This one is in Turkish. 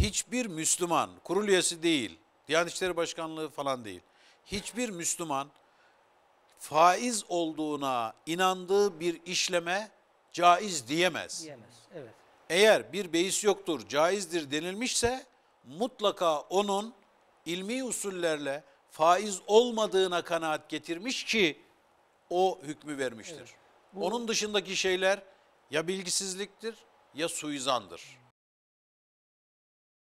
hiçbir Müslüman, kurul üyesi değil, Diyanet İşleri Başkanlığı falan değil, hiçbir Müslüman faiz olduğuna inandığı bir işleme caiz diyemez. Diyemez, evet. Eğer bir beis yoktur, caizdir denilmişse mutlaka onun ilmi usullerle faiz olmadığına kanaat getirmiş ki o hükmü vermiştir. Evet, bu... Onun dışındaki şeyler ya bilgisizliktir ya suizandır.